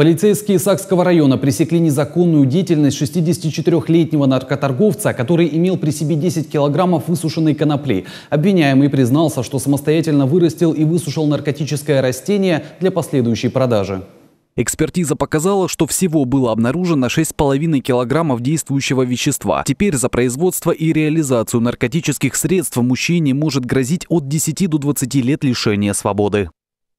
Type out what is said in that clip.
Полицейские Сакского района пресекли незаконную деятельность 64-летнего наркоторговца, который имел при себе 10 килограммов высушенной конопли. Обвиняемый признался, что самостоятельно вырастил и высушил наркотическое растение для последующей продажи. Экспертиза показала, что всего было обнаружено 6,5 килограммов действующего вещества. Теперь за производство и реализацию наркотических средств мужчине может грозить от 10 до 20 лет лишения свободы.